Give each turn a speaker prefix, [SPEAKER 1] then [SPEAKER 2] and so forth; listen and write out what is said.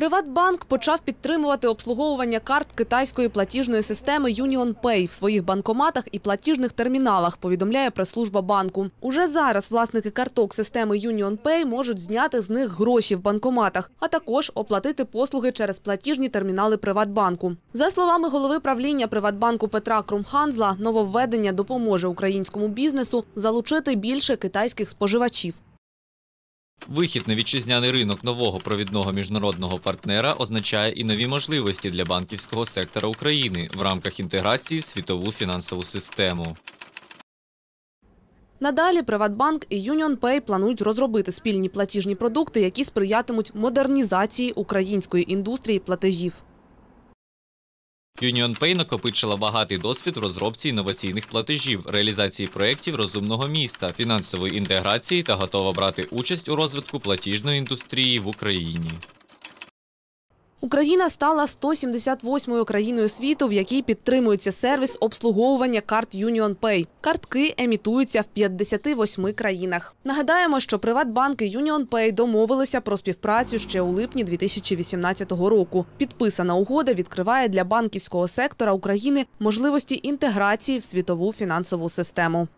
[SPEAKER 1] Приватбанк почав підтримувати обслуговування карт китайської платіжної системи Union Pay в своїх банкоматах і платіжних терміналах. Повідомляє прес-служба банку. Уже зараз власники карток системи Union Pay можуть зняти з них гроші в банкоматах, а також оплатити послуги через платіжні термінали Приватбанку. За словами голови правління Приватбанку Петра Крумханзла, нововведення допоможе українському бізнесу залучити більше китайських споживачів.
[SPEAKER 2] Вихід на вітчизняний ринок нового провідного міжнародного партнера означає і нові можливості для банківського сектора України в рамках інтеграції в світову фінансову систему.
[SPEAKER 1] Надалі Приватбанк і UnionPay планують розробити спільні платіжні продукти, які сприятимуть модернізації української індустрії платежів.
[SPEAKER 2] Юніон пей накопичила багатий досвід в розробці інноваційних платежів, реалізації проєктів розумного міста, фінансової інтеграції та готова брати участь у розвитку платіжної індустрії в Україні.
[SPEAKER 1] Україна стала 178-ю країною світу, в якій підтримується сервіс обслуговування карт Union Pay. Картки емітуються в 58 країнах. Нагадаємо, що Приватбанки Union Pay домовилися про співпрацю ще у липні 2018 року. Підписана угода відкриває для банківського сектора України можливості інтеграції в світову фінансову систему.